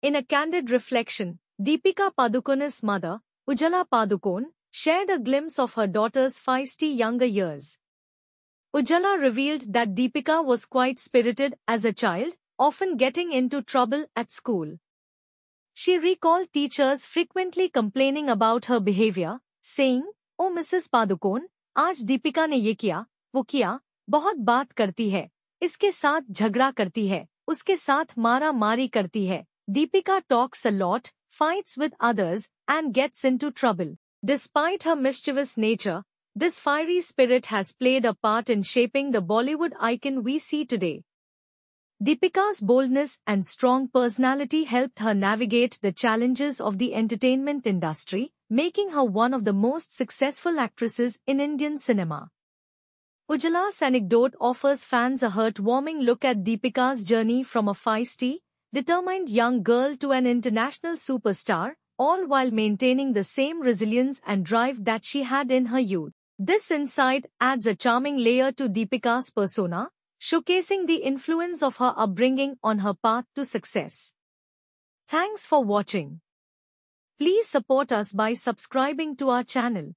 In a candid reflection, Deepika Padukone's mother, Ujala Padukone, shared a glimpse of her daughter's feisty younger years. Ujala revealed that Deepika was quite spirited as a child, often getting into trouble at school. She recalled teachers frequently complaining about her behavior, saying, Oh Mrs. Padukone, आज दीपिका ने ये किया, वो किया, बहुत बात करती है, इसके साथ झगड़ा करती है, उसके साथ मारा मारी करती है, Deepika talks a lot, fights with others, and gets into trouble. Despite her mischievous nature, this fiery spirit has played a part in shaping the Bollywood icon we see today. Deepika's boldness and strong personality helped her navigate the challenges of the entertainment industry, making her one of the most successful actresses in Indian cinema. Ujala's anecdote offers fans a heartwarming look at Deepika's journey from a feisty, determined young girl to an international superstar, all while maintaining the same resilience and drive that she had in her youth. This insight adds a charming layer to Deepika's persona, showcasing the influence of her upbringing on her path to success. Thanks for watching. Please support us by subscribing to our channel.